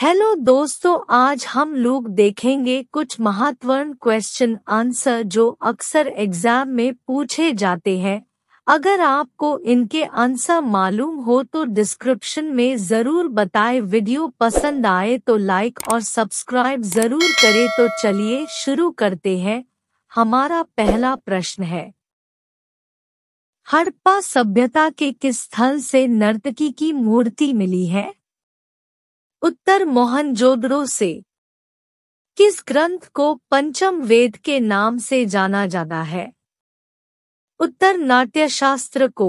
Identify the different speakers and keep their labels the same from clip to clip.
Speaker 1: hello दोस्तों आज हम लोग देखेंगे कुछ महत्वपूर्ण क्वेश्चन आंसर जो अक्सर एग्जाम में पूछे जाते हैं अगर आपको इनके आंसर मालूम हो तो डिस्क्रिप्शन में जरूर बताएं वीडियो पसंद आए तो लाइक और सब्सक्राइब जरूर करें तो चलिए शुरू करते हैं हमारा पहला प्रश्न है हड़प्पा सभ्यता के किस स्थल से नर्तकी की मूर्ति मिली है उत्तर मोहनजोदड़ो से किस ग्रंथ को पंचम वेद के नाम से जाना जाता है उत्तर नाट्यशास्त्र को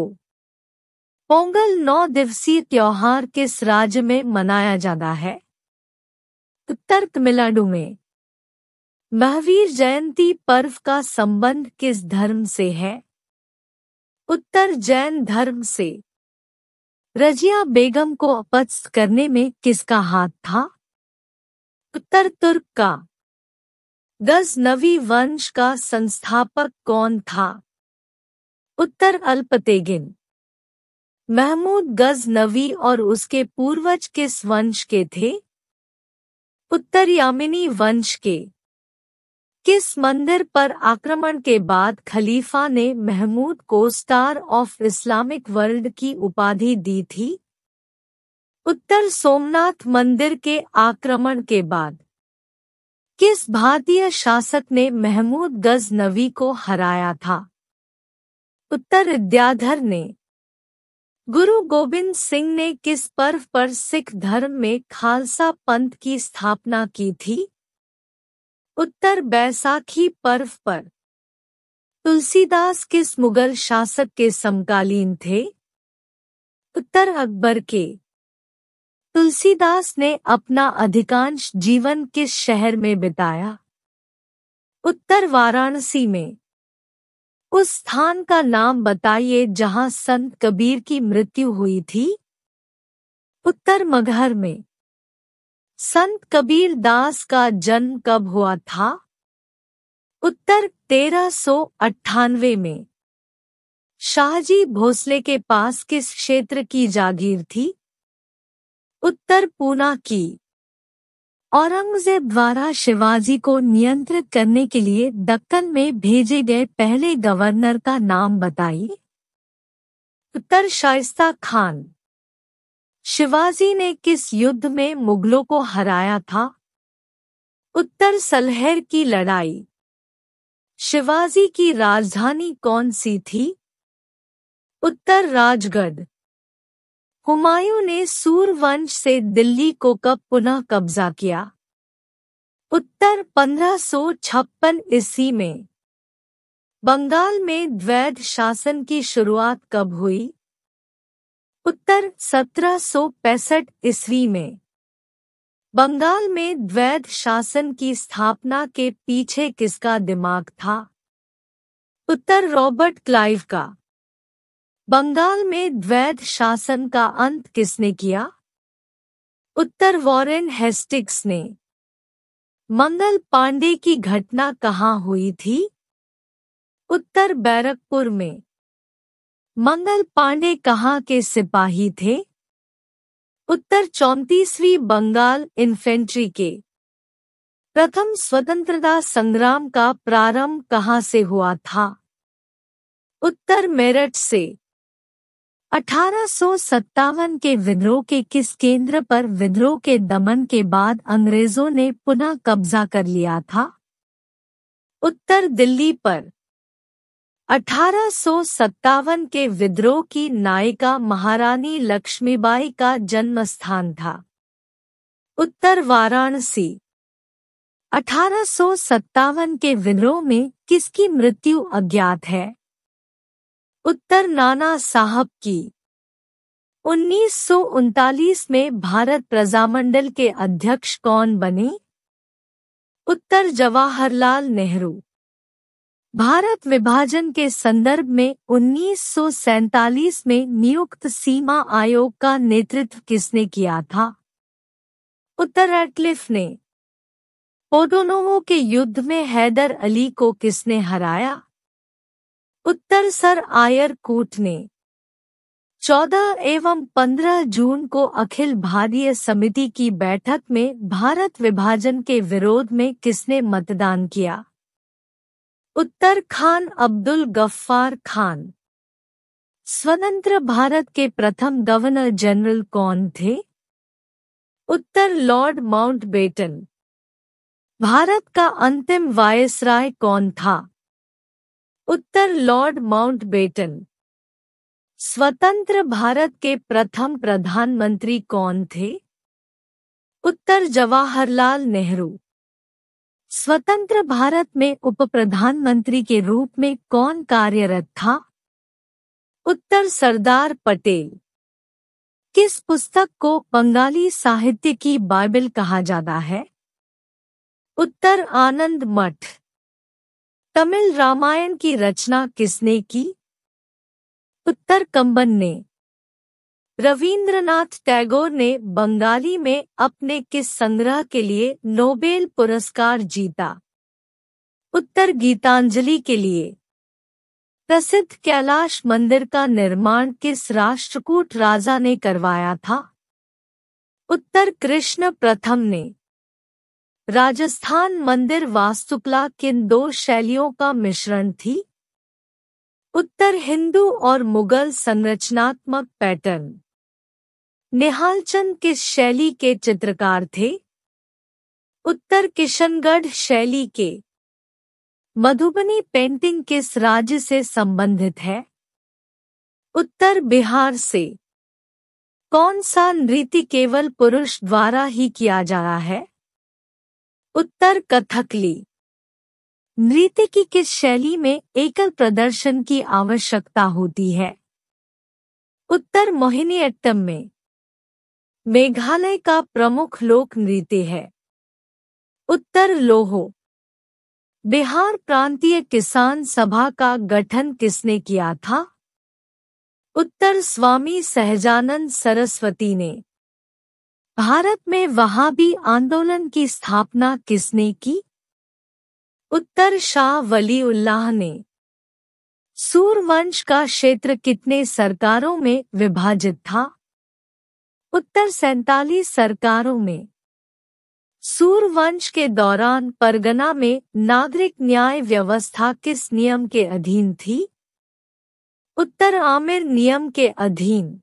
Speaker 1: पोंगल नौ दिवसीय त्योहार किस राज्य में मनाया जाता है उत्तर तमिलनाडु में महावीर जयंती पर्व का संबंध किस धर्म से है उत्तर जैन धर्म से रजिया बेगम को अपस्त करने में किसका हाथ था उत्तर तुर्क का गजनवी वंश का संस्थापक कौन था उत्तर अल्पतेगिन महमूद गजनवी और उसके पूर्वज किस वंश के थे उत्तर यामिनी वंश के किस मंदिर पर आक्रमण के बाद खलीफा ने महमूद को स्टार ऑफ इस्लामिक वर्ल्ड की उपाधि दी थी उत्तर सोमनाथ मंदिर के आक्रमण के बाद किस भारतीय शासक ने महमूद गजनवी को हराया था उत्तर विद्याधर ने गुरु गोविंद सिंह ने किस पर्व पर सिख धर्म में खालसा पंथ की स्थापना की थी उत्तर बैसाखी पर्व पर तुलसीदास किस मुगल शासक के समकालीन थे उत्तर अकबर के तुलसीदास ने अपना अधिकांश जीवन किस शहर में बिताया उत्तर वाराणसी में उस स्थान का नाम बताइए जहां संत कबीर की मृत्यु हुई थी उत्तर मगहर में संत कबीर दास का जन्म कब हुआ था उत्तर तेरह सौ अट्ठानवे में शाहजी भोसले के पास किस क्षेत्र की जागीर थी उत्तर पूना की औरंगजेब द्वारा शिवाजी को नियंत्रित करने के लिए दक्कन में भेजे गए पहले गवर्नर का नाम बताइए उत्तर शाइस्ता खान शिवाजी ने किस युद्ध में मुगलों को हराया था उत्तर सलहर की लड़ाई शिवाजी की राजधानी कौन सी थी उत्तर राजगढ़ हुमायूं ने सूरवंश से दिल्ली को कब पुनः कब्जा किया उत्तर छप्पन ईस्वी में बंगाल में द्वैध शासन की शुरुआत कब हुई उत्तर सत्रह पैंसठ ईस्वी में बंगाल में द्वैध शासन की स्थापना के पीछे किसका दिमाग था उत्तर रॉबर्ट क्लाइव का बंगाल में द्वैध शासन का अंत किसने किया उत्तर वॉरेन हेस्टिक्स ने मंगल पांडे की घटना कहाँ हुई थी उत्तर बैरकपुर में मंगल पांडे कहाँ के सिपाही थे उत्तर चौतीसवीं बंगाल इन्फेंट्री के प्रथम स्वतंत्रता संग्राम का प्रारंभ कहाँ से हुआ था उत्तर मेरठ से अठारह के विद्रोह के किस केंद्र पर विद्रोह के दमन के बाद अंग्रेजों ने पुनः कब्जा कर लिया था उत्तर दिल्ली पर अठारह के विद्रोह की नायिका महारानी लक्ष्मीबाई का जन्मस्थान था उत्तर वाराणसी अठारह के विद्रोह में किसकी मृत्यु अज्ञात है उत्तर नाना साहब की उन्नीस में भारत प्रजामंडल के अध्यक्ष कौन बने उत्तर जवाहरलाल नेहरू भारत विभाजन के संदर्भ में उन्नीस में नियुक्त सीमा आयोग का नेतृत्व किसने किया था उत्तर एटलिफ ने पोडोनोवो के युद्ध में हैदर अली को किसने हराया उत्तर सर आयर कोट ने 14 एवं 15 जून को अखिल भारतीय समिति की बैठक में भारत विभाजन के विरोध में किसने मतदान किया उत्तर खान अब्दुल गफ्फार खान स्वतंत्र भारत के प्रथम गवर्नर जनरल कौन थे उत्तर लॉर्ड माउंटबेटन भारत का अंतिम वायसराय कौन था उत्तर लॉर्ड माउंटबेटन स्वतंत्र भारत के प्रथम प्रधानमंत्री कौन थे उत्तर जवाहरलाल नेहरू स्वतंत्र भारत में उप प्रधानमंत्री के रूप में कौन कार्यरत था उत्तर सरदार पटेल किस पुस्तक को बंगाली साहित्य की बाइबल कहा जाता है उत्तर आनंद मठ तमिल रामायण की रचना किसने की उत्तर कंबन ने रवींद्रनाथ टैगोर ने बंगाली में अपने किस संग्रह के लिए नोबेल पुरस्कार जीता उत्तर गीतांजलि के लिए प्रसिद्ध कैलाश मंदिर का निर्माण किस राष्ट्रकूट राजा ने करवाया था उत्तर कृष्ण प्रथम ने राजस्थान मंदिर वास्तुकला किन दो शैलियों का मिश्रण थी उत्तर हिंदू और मुगल संरचनात्मक पैटर्न निहालचंद किस शैली के चित्रकार थे उत्तर किशनगढ़ शैली के मधुबनी पेंटिंग किस राज्य से संबंधित है उत्तर बिहार से कौन सा नृत्य केवल पुरुष द्वारा ही किया जा रहा है उत्तर कथकली नृत्य की किस शैली में एकल प्रदर्शन की आवश्यकता होती है उत्तर मोहिनीअट्टम में मेघालय का प्रमुख लोक नृत्य है उत्तर लोहो बिहार प्रांतीय किसान सभा का गठन किसने किया था उत्तर स्वामी सहजानंद सरस्वती ने भारत में वहां भी आंदोलन की स्थापना किसने की उत्तर शाह वली उल्लाह ने सूरवंश का क्षेत्र कितने सरकारों में विभाजित था उत्तर सैतालीस सरकारों में वंश के दौरान परगना में नागरिक न्याय व्यवस्था किस नियम के अधीन थी उत्तर आमिर नियम के अधीन